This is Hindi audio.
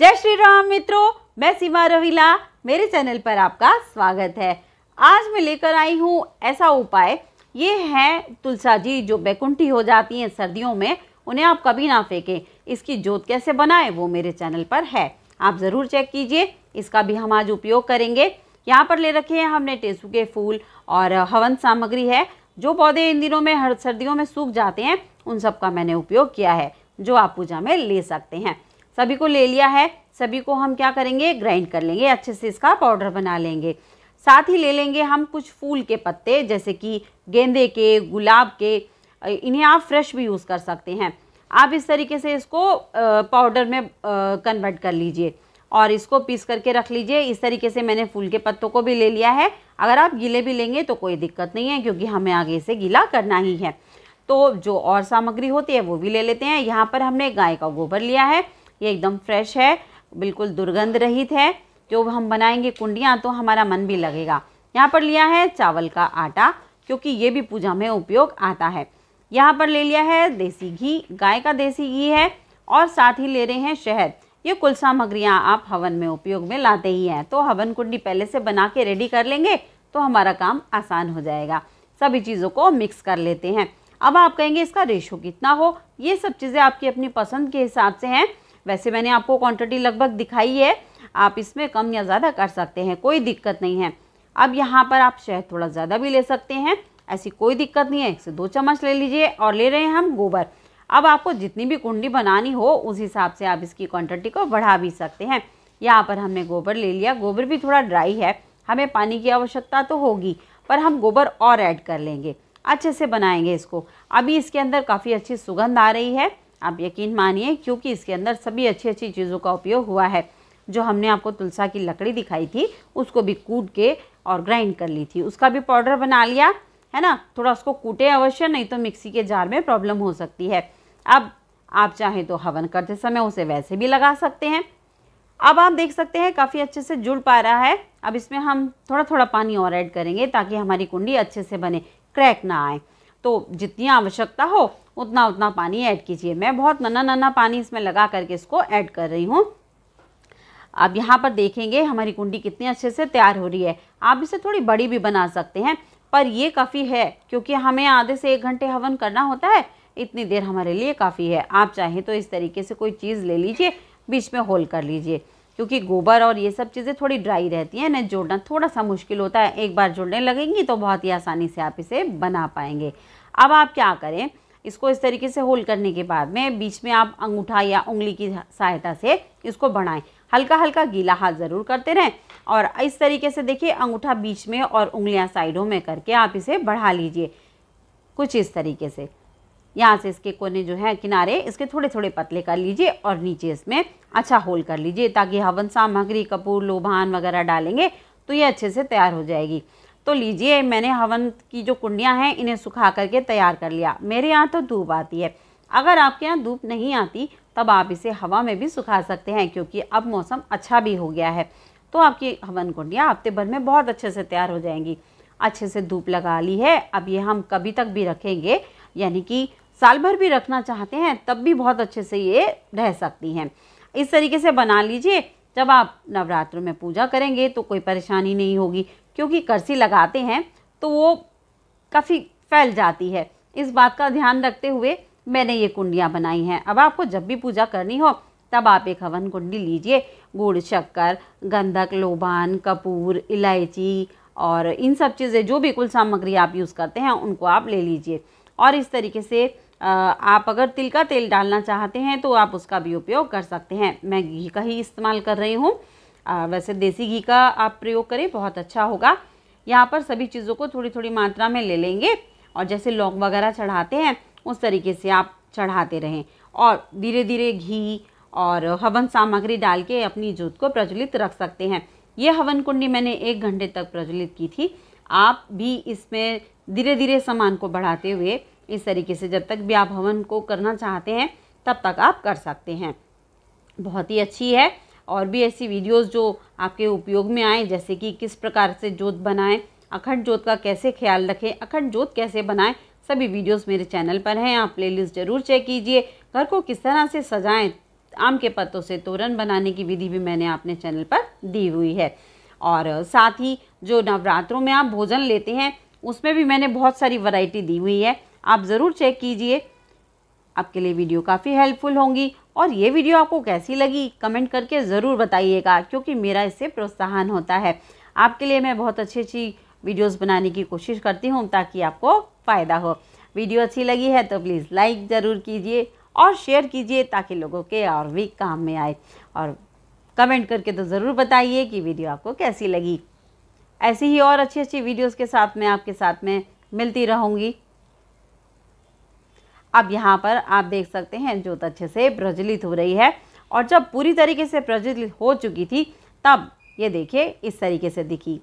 जय श्री राम मित्रों मैं सीमा रवीला मेरे चैनल पर आपका स्वागत है आज मैं लेकर आई हूँ ऐसा उपाय ये है तुलसा जी जो बेकुंठी हो जाती हैं सर्दियों में उन्हें आप कभी ना फेंकें इसकी जोत कैसे बनाएं वो मेरे चैनल पर है आप ज़रूर चेक कीजिए इसका भी हम आज उपयोग करेंगे यहाँ पर ले रखे हैं हमने टेसु के फूल और हवन सामग्री है जो पौधे इन दिनों में हर सर्दियों में सूख जाते हैं उन सब का मैंने उपयोग किया है जो आप पूजा में ले सकते हैं सभी को ले लिया है सभी को हम क्या करेंगे ग्राइंड कर लेंगे अच्छे से इसका पाउडर बना लेंगे साथ ही ले लेंगे हम कुछ फूल के पत्ते जैसे कि गेंदे के गुलाब के इन्हें आप फ्रेश भी यूज़ कर सकते हैं आप इस तरीके से इसको पाउडर में कन्वर्ट कर लीजिए और इसको पीस करके रख लीजिए इस तरीके से मैंने फूल के पत्तों को भी ले लिया है अगर आप गीले भी लेंगे तो कोई दिक्कत नहीं है क्योंकि हमें आगे इसे गीला करना ही है तो जो और सामग्री होती है वो भी ले लेते हैं यहाँ पर हमने गाय का गोबर लिया है ये एकदम फ्रेश है बिल्कुल दुर्गंध रहित है जो हम बनाएंगे कुंडियाँ तो हमारा मन भी लगेगा यहाँ पर लिया है चावल का आटा क्योंकि ये भी पूजा में उपयोग आता है यहाँ पर ले लिया है देसी घी गाय का देसी घी है और साथ ही ले रहे हैं शहद ये कुल सामग्रियाँ आप हवन में उपयोग में लाते ही हैं तो हवन कुंडी पहले से बना के रेडी कर लेंगे तो हमारा काम आसान हो जाएगा सभी चीज़ों को मिक्स कर लेते हैं अब आप कहेंगे इसका रेशो कितना हो ये सब चीज़ें आपकी अपनी पसंद के हिसाब से हैं वैसे मैंने आपको क्वांटिटी लगभग दिखाई है आप इसमें कम या ज़्यादा कर सकते हैं कोई दिक्कत नहीं है अब यहाँ पर आप शहद थोड़ा ज़्यादा भी ले सकते हैं ऐसी कोई दिक्कत नहीं है एक से दो चम्मच ले लीजिए और ले रहे हैं हम गोबर अब आपको जितनी भी कुंडी बनानी हो उस हिसाब से आप इसकी क्वांटिटी को बढ़ा भी सकते हैं यहाँ पर हमने गोबर ले लिया गोबर भी थोड़ा ड्राई है हमें पानी की आवश्यकता तो होगी पर हम गोबर और ऐड कर लेंगे अच्छे से बनाएंगे इसको अभी इसके अंदर काफ़ी अच्छी सुगंध आ रही है आप यकीन मानिए क्योंकि इसके अंदर सभी अच्छी अच्छी चीज़ों का उपयोग हुआ है जो हमने आपको तुलसा की लकड़ी दिखाई थी उसको भी कूट के और ग्राइंड कर ली थी उसका भी पाउडर बना लिया है ना थोड़ा उसको कूटे अवश्य नहीं तो मिक्सी के जार में प्रॉब्लम हो सकती है अब आप चाहें तो हवन करते समय उसे वैसे भी लगा सकते हैं अब आप देख सकते हैं काफ़ी अच्छे से जुड़ पा रहा है अब इसमें हम थोड़ा थोड़ा पानी और ऐड करेंगे ताकि हमारी कुंडी अच्छे से बने क्रैक ना आए तो जितनी आवश्यकता हो उतना उतना पानी ऐड कीजिए मैं बहुत नन्ना नन्ना पानी इसमें लगा करके इसको ऐड कर रही हूँ अब यहाँ पर देखेंगे हमारी कुंडी कितनी अच्छे से तैयार हो रही है आप इसे थोड़ी बड़ी भी बना सकते हैं पर ये काफ़ी है क्योंकि हमें आधे से एक घंटे हवन करना होता है इतनी देर हमारे लिए काफ़ी है आप चाहें तो इस तरीके से कोई चीज़ ले लीजिए बीच में होल कर लीजिए क्योंकि गोबर और ये सब चीज़ें थोड़ी ड्राई रहती हैं इन्हें जोड़ना थोड़ा सा मुश्किल होता है एक बार जुड़ने लगेंगी तो बहुत ही आसानी से आप इसे बना पाएंगे अब आप क्या करें इसको इस तरीके से होल्ड करने के बाद में बीच में आप अंगूठा या उंगली की सहायता से इसको बढ़ाएं हल्का हल्का गीला हाथ ज़रूर करते रहें और इस तरीके से देखिए अंगूठा बीच में और उंगलियां साइडों में करके आप इसे बढ़ा लीजिए कुछ इस तरीके से यहाँ से इसके कोने जो हैं किनारे इसके थोड़े थोड़े पतले कर लीजिए और नीचे इसमें अच्छा होल कर लीजिए ताकि हवन सामग्री कपूर लोभान वगैरह डालेंगे तो ये अच्छे से तैयार हो जाएगी तो लीजिए मैंने हवन की जो कुंडियाँ हैं इन्हें सुखा करके तैयार कर लिया मेरे यहाँ तो धूप आती है अगर आपके यहाँ धूप नहीं आती तब आप इसे हवा में भी सुखा सकते हैं क्योंकि अब मौसम अच्छा भी हो गया है तो आपकी हवन कुंडियाँ हफ्ते भर में बहुत अच्छे से तैयार हो जाएंगी अच्छे से धूप लगा ली है अब ये हम कभी तक भी रखेंगे यानी कि साल भर भी रखना चाहते हैं तब भी बहुत अच्छे से ये रह सकती हैं इस तरीके से बना लीजिए जब आप नवरात्र में पूजा करेंगे तो कोई परेशानी नहीं होगी क्योंकि करसी लगाते हैं तो वो काफ़ी फैल जाती है इस बात का ध्यान रखते हुए मैंने ये कुंडियाँ बनाई हैं अब आपको जब भी पूजा करनी हो तब आप एक हवन कुंडी लीजिए गुड़ शक्कर गंधक लोबान कपूर इलायची और इन सब चीज़ें जो भी कुल सामग्री आप यूज़ करते हैं उनको आप ले लीजिए और इस तरीके से आप अगर तिल का तेल डालना चाहते हैं तो आप उसका भी उपयोग कर सकते हैं मैं घी का ही इस्तेमाल कर रही हूँ वैसे देसी घी का आप प्रयोग करें बहुत अच्छा होगा यहाँ पर सभी चीज़ों को थोड़ी थोड़ी मात्रा में ले लेंगे और जैसे लौंग वगैरह चढ़ाते हैं उस तरीके से आप चढ़ाते रहें और धीरे धीरे घी और हवन सामग्री डाल के अपनी जोत को प्रज्वलित रख सकते हैं ये हवन कुंडी मैंने एक घंटे तक प्रज्वलित की थी आप भी इसमें धीरे धीरे सामान को बढ़ाते हुए इस तरीके से जब तक भी आप हवन को करना चाहते हैं तब तक आप कर सकते हैं बहुत ही अच्छी है और भी ऐसी वीडियोस जो आपके उपयोग में आएँ जैसे कि किस प्रकार से जोत बनाएं अखंड जोत का कैसे ख्याल रखें अखंड जोत कैसे बनाएं सभी वीडियोस मेरे चैनल पर हैं आप प्लेलिस्ट ज़रूर चेक कीजिए घर को किस तरह से सजाएं आम के पत्तों से तोरण बनाने की विधि भी मैंने अपने चैनल पर दी हुई है और साथ ही जो नवरात्रों में आप भोजन लेते हैं उसमें भी मैंने बहुत सारी वैरायटी दी हुई है आप ज़रूर चेक कीजिए आपके लिए वीडियो काफ़ी हेल्पफुल होंगी और ये वीडियो आपको कैसी लगी कमेंट करके ज़रूर बताइएगा क्योंकि मेरा इससे प्रोत्साहन होता है आपके लिए मैं बहुत अच्छी अच्छी वीडियोस बनाने की कोशिश करती हूँ ताकि आपको फ़ायदा हो वीडियो अच्छी लगी है तो प्लीज़ लाइक ज़रूर कीजिए और शेयर कीजिए ताकि लोगों के और भी काम में आए और कमेंट करके तो ज़रूर बताइए कि वीडियो आपको कैसी लगी ऐसी ही और अच्छी अच्छी वीडियोज़ के साथ मैं आपके साथ में मिलती रहूँगी अब यहाँ पर आप देख सकते हैं जोत अच्छे से प्रज्वलित हो रही है और जब पूरी तरीके से प्रज्वलित हो चुकी थी तब ये देखिए इस तरीके से दिखी